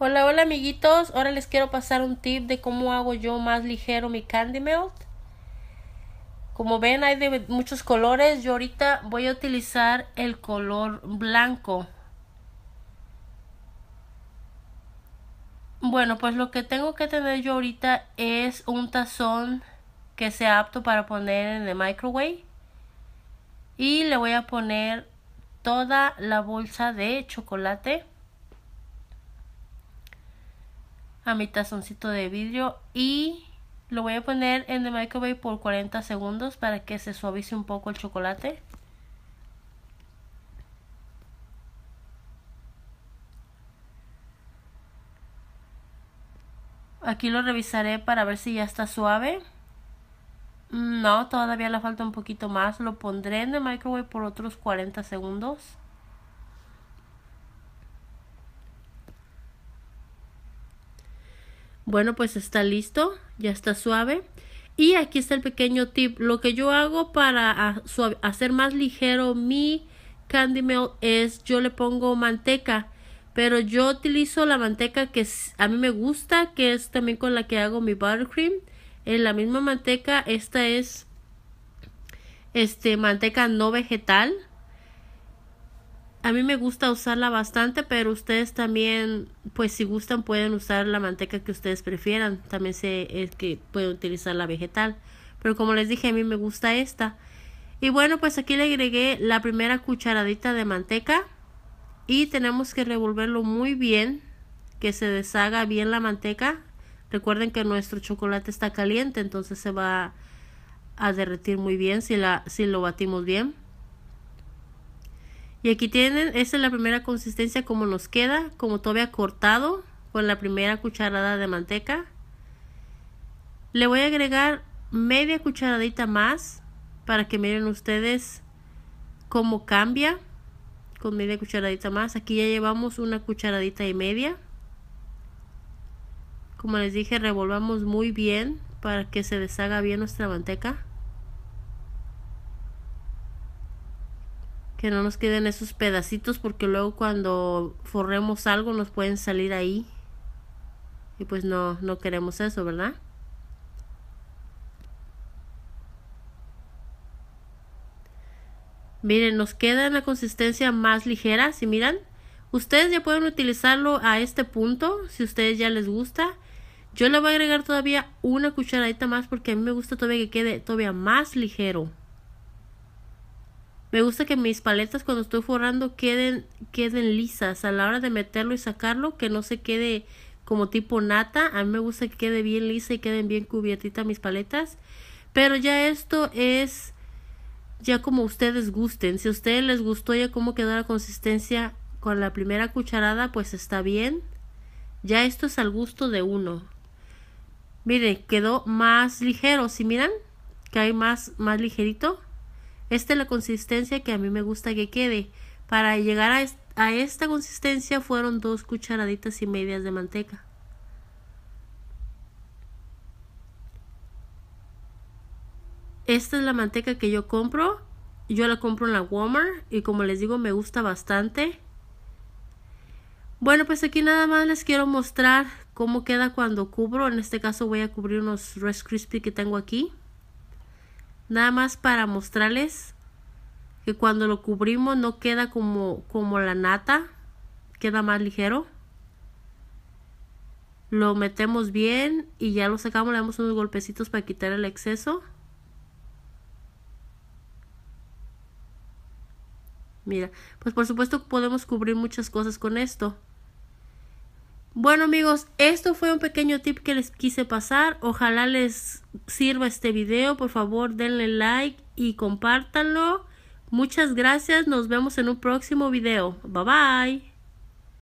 Hola, hola amiguitos. Ahora les quiero pasar un tip de cómo hago yo más ligero mi candy melt. Como ven hay de muchos colores. Yo ahorita voy a utilizar el color blanco. Bueno, pues lo que tengo que tener yo ahorita es un tazón que sea apto para poner en el microwave. Y le voy a poner toda la bolsa de chocolate. a mi tazoncito de vidrio y lo voy a poner en el microwave por 40 segundos para que se suavice un poco el chocolate. Aquí lo revisaré para ver si ya está suave. No, todavía le falta un poquito más. Lo pondré en el microwave por otros 40 segundos. Bueno, pues está listo, ya está suave. Y aquí está el pequeño tip. Lo que yo hago para ah, hacer más ligero mi candy melt es yo le pongo manteca. Pero yo utilizo la manteca que a mí me gusta, que es también con la que hago mi buttercream. En la misma manteca, esta es este manteca no vegetal a mí me gusta usarla bastante, pero ustedes también, pues si gustan, pueden usar la manteca que ustedes prefieran. También sé es que pueden utilizar la vegetal. Pero como les dije, a mí me gusta esta. Y bueno, pues aquí le agregué la primera cucharadita de manteca. Y tenemos que revolverlo muy bien, que se deshaga bien la manteca. Recuerden que nuestro chocolate está caliente, entonces se va a derretir muy bien si, la, si lo batimos bien. Y aquí tienen, esta es la primera consistencia como nos queda, como todavía cortado con la primera cucharada de manteca. Le voy a agregar media cucharadita más para que miren ustedes cómo cambia con media cucharadita más. Aquí ya llevamos una cucharadita y media. Como les dije, revolvamos muy bien para que se deshaga bien nuestra manteca. que no nos queden esos pedacitos porque luego cuando forremos algo nos pueden salir ahí y pues no no queremos eso verdad miren nos queda en la consistencia más ligera si miran ustedes ya pueden utilizarlo a este punto si ustedes ya les gusta yo le voy a agregar todavía una cucharadita más porque a mí me gusta todavía que quede todavía más ligero me gusta que mis paletas cuando estoy forrando queden, queden lisas a la hora de meterlo y sacarlo, que no se quede como tipo nata. A mí me gusta que quede bien lisa y queden bien cubiertitas mis paletas. Pero ya esto es ya como ustedes gusten. Si a ustedes les gustó ya cómo quedó la consistencia con la primera cucharada, pues está bien. Ya esto es al gusto de uno. Miren, quedó más ligero. Si miran que hay más, más ligerito. Esta es la consistencia que a mí me gusta que quede. Para llegar a, esta consistencia fueron dos cucharaditas y medias de manteca. Esta es la manteca que yo compro. Yo la compro en la Walmart y como les digo me gusta bastante. Bueno, pues aquí nada más les quiero mostrar cómo queda cuando cubro. En este caso voy a cubrir unos Rice Crispy que tengo aquí nada más para mostrarles que cuando lo cubrimos no queda como, como la nata, queda más ligero. Lo metemos bien y ya lo sacamos, le damos unos golpecitos para quitar el exceso. Mira, pues por supuesto podemos cubrir muchas cosas con esto. Bueno amigos, esto fue un pequeño tip que les quise pasar. Ojalá les sirva este video. Por favor, denle like y compártanlo. Muchas gracias. Nos vemos en un próximo video. Bye bye.